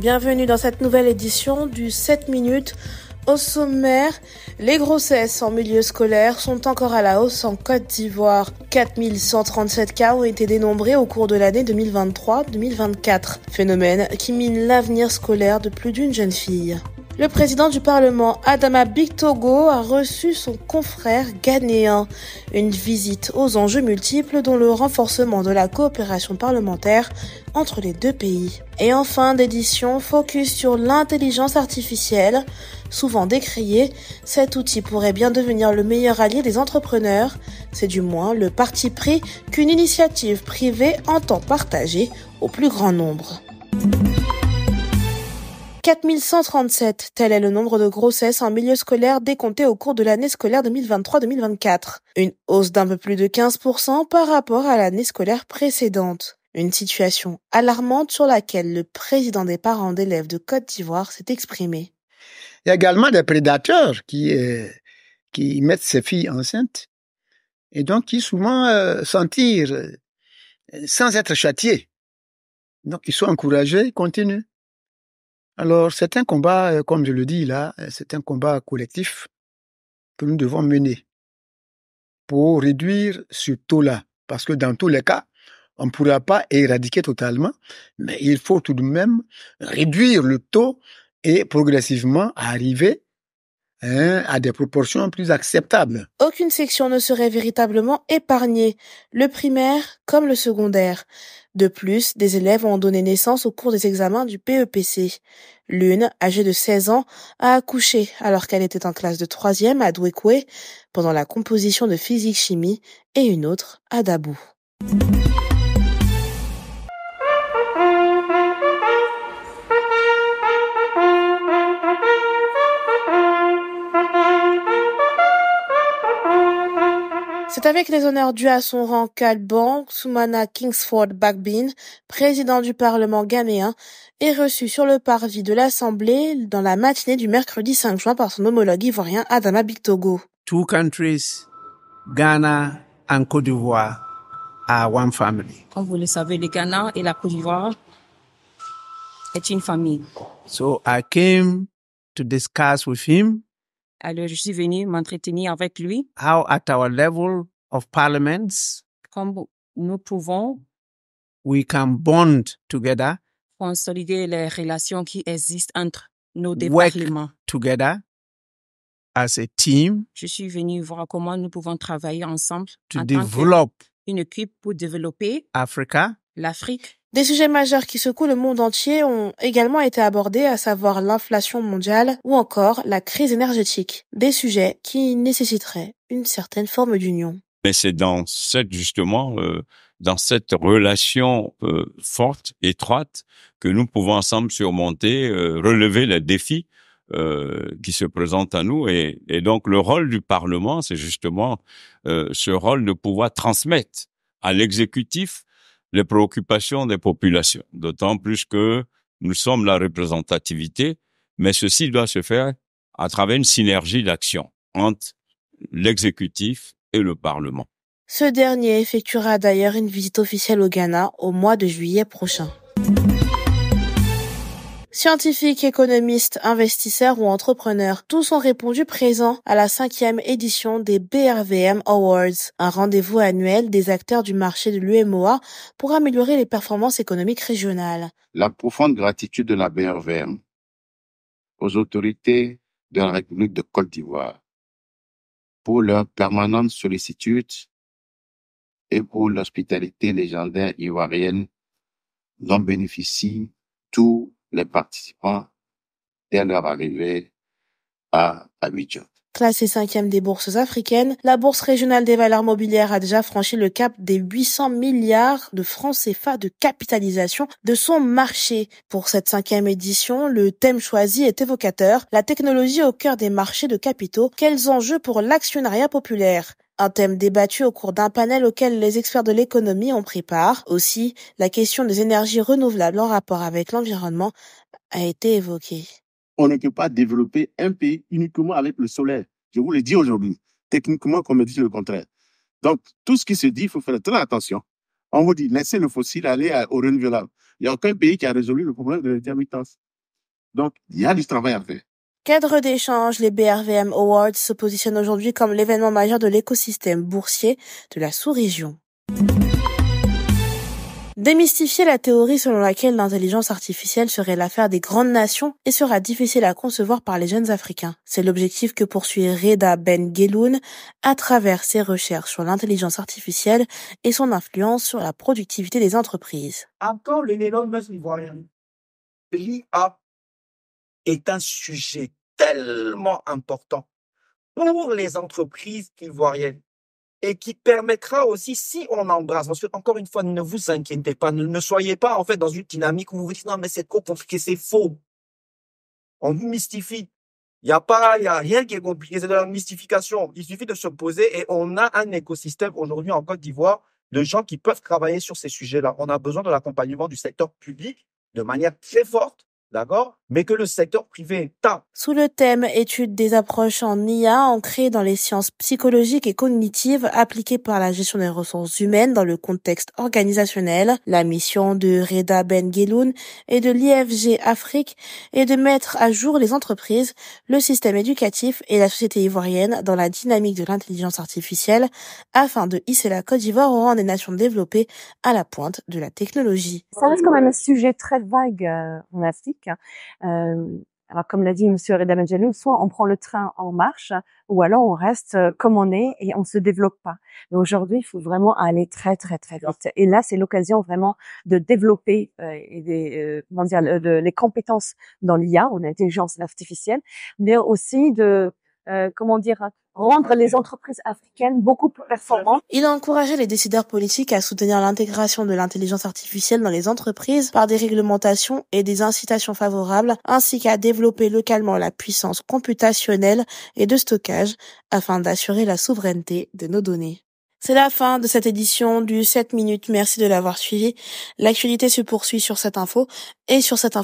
Bienvenue dans cette nouvelle édition du 7 minutes. Au sommaire, les grossesses en milieu scolaire sont encore à la hausse en Côte d'Ivoire. 4137 cas ont été dénombrés au cours de l'année 2023-2024, phénomène qui mine l'avenir scolaire de plus d'une jeune fille. Le président du Parlement, Adama Togo a reçu son confrère ghanéen. Une visite aux enjeux multiples, dont le renforcement de la coopération parlementaire entre les deux pays. Et enfin, d'édition, focus sur l'intelligence artificielle. Souvent décrié, cet outil pourrait bien devenir le meilleur allié des entrepreneurs. C'est du moins le parti pris qu'une initiative privée entend partager au plus grand nombre. 4137, tel est le nombre de grossesses en milieu scolaire décomptées au cours de l'année scolaire 2023-2024, une hausse d'un peu plus de 15% par rapport à l'année scolaire précédente. Une situation alarmante sur laquelle le président des parents d'élèves de Côte d'Ivoire s'est exprimé. Il y a également des prédateurs qui, euh, qui mettent ces filles enceintes et donc qui souvent euh, euh sans être châtiés. Donc ils sont encouragés, continuent. Alors, c'est un combat, euh, comme je le dis là, euh, c'est un combat collectif que nous devons mener pour réduire ce taux-là. Parce que dans tous les cas, on ne pourra pas éradiquer totalement, mais il faut tout de même réduire le taux et progressivement arriver Hein, à des proportions plus acceptables. Aucune section ne serait véritablement épargnée, le primaire comme le secondaire. De plus, des élèves ont donné naissance au cours des examens du PEPC. L'une, âgée de 16 ans, a accouché alors qu'elle était en classe de troisième à Douekwe pendant la composition de physique-chimie et une autre à Dabou. C'est avec les honneurs dus à son rang qu'Alban Soumana Kingsford Bagbin, président du Parlement ghanéen, est reçu sur le parvis de l'Assemblée dans la matinée du mercredi 5 juin par son homologue ivoirien Adama Bictogo. Two countries, Ghana and Côte d'Ivoire, are one family. Comme vous le savez, le Ghana et la Côte d'Ivoire est une famille. So I came to discuss with him alors, je suis venue m'entretenir avec lui. How at our level of parliaments, comme nous pouvons, we can bond together, consolider les relations qui existent entre nos deux work parlements. together as a team, Je suis venue voir comment nous pouvons travailler ensemble to en tant que- une équipe pour développer Africa, l'Afrique. Des sujets majeurs qui secouent le monde entier ont également été abordés, à savoir l'inflation mondiale ou encore la crise énergétique. Des sujets qui nécessiteraient une certaine forme d'union. Mais c'est dans cette, justement, euh, dans cette relation euh, forte, étroite, que nous pouvons ensemble surmonter, euh, relever les défis euh, qui se présente à nous. Et, donc le rôle du Parlement, c'est justement euh, ce rôle de pouvoir transmettre à l'exécutif les préoccupations des populations, d'autant plus que nous sommes la représentativité, mais ceci doit se faire à travers une synergie d'action entre l'exécutif et le Parlement. Ce dernier effectuera d'ailleurs une visite officielle au Ghana au mois de juillet prochain. Scientifiques, économistes, investisseurs ou entrepreneurs, tous ont répondu présents à la cinquième édition des BRVM Awards, un rendez-vous annuel des acteurs du marché de l'UMOA pour améliorer les performances économiques régionales. La profonde gratitude de la BRVM aux autorités de la République de Côte d'Ivoire pour leur permanente sollicitude et pour l'hospitalité légendaire ivoirienne dont bénéficient tous les participants dès leur arriver à Abidjan. Classée cinquième des bourses africaines, la Bourse régionale des valeurs mobilières a déjà franchi le cap des 800 milliards de francs CFA de capitalisation de son marché. Pour cette cinquième édition, le thème choisi est évocateur, la technologie au cœur des marchés de capitaux, quels enjeux pour l'actionnariat populaire. Un thème débattu au cours d'un panel auquel les experts de l'économie ont pris part, aussi la question des énergies renouvelables en rapport avec l'environnement a été évoquée. On ne peut pas développer un pays uniquement avec le soleil. Je vous le dis aujourd'hui. Techniquement, on me dit le contraire. Donc, tout ce qui se dit, il faut faire très attention. On vous dit, laissez le fossile aller au renouvelable. Il n'y a aucun pays qui a résolu le problème de l'intermittence. Donc, il y a du travail à faire. Cadre d'échange, les BRVM Awards se positionnent aujourd'hui comme l'événement majeur de l'écosystème boursier de la sous-région. Démystifier la théorie selon laquelle l'intelligence artificielle serait l'affaire des grandes nations et sera difficile à concevoir par les jeunes Africains. C'est l'objectif que poursuit Reda Ben Geloun à travers ses recherches sur l'intelligence artificielle et son influence sur la productivité des entreprises est un sujet tellement important pour les entreprises ivoiriennes et qui permettra aussi, si on embrasse, parce que encore une fois, ne vous inquiétez pas, ne, soyez pas en fait dans une dynamique où vous vous dites non mais c'est trop compliqué, c'est faux. On vous mystifie. Il n'y a pas, il n'y a rien qui est compliqué, c'est de la mystification. Il suffit de se poser et on a un écosystème aujourd'hui en Côte d'Ivoire de gens qui peuvent travailler sur ces sujets-là. On a besoin de l'accompagnement du secteur public de manière très forte d'accord Mais que le secteur privé tape. Sous le thème étude des approches en IA ancrées dans les sciences psychologiques et cognitives appliquées par la gestion des ressources humaines dans le contexte organisationnel, la mission de Reda Ben Geloun et de l'IFG Afrique est de mettre à jour les entreprises, le système éducatif et la société ivoirienne dans la dynamique de l'intelligence artificielle afin de hisser la Côte d'Ivoire au rang des nations développées à la pointe de la technologie. Ça reste quand même un sujet très vague euh, en Afrique euh, alors, comme l'a dit monsieur Reda Benjelloun, soit on prend le train en marche, ou alors on reste euh, comme on est et on se développe pas. Mais aujourd'hui, il faut vraiment aller très très très vite. Et là, c'est l'occasion vraiment de développer euh, et des, euh, comment dire, de, les compétences dans l'IA, ou l'intelligence artificielle, mais aussi de euh, comment dire, rendre les entreprises africaines beaucoup plus performantes. Il a encouragé les décideurs politiques à soutenir l'intégration de l'intelligence artificielle dans les entreprises par des réglementations et des incitations favorables, ainsi qu'à développer localement la puissance computationnelle et de stockage afin d'assurer la souveraineté de nos données. C'est la fin de cette édition du 7 minutes. Merci de l'avoir suivi. L'actualité se poursuit sur cette info et sur cette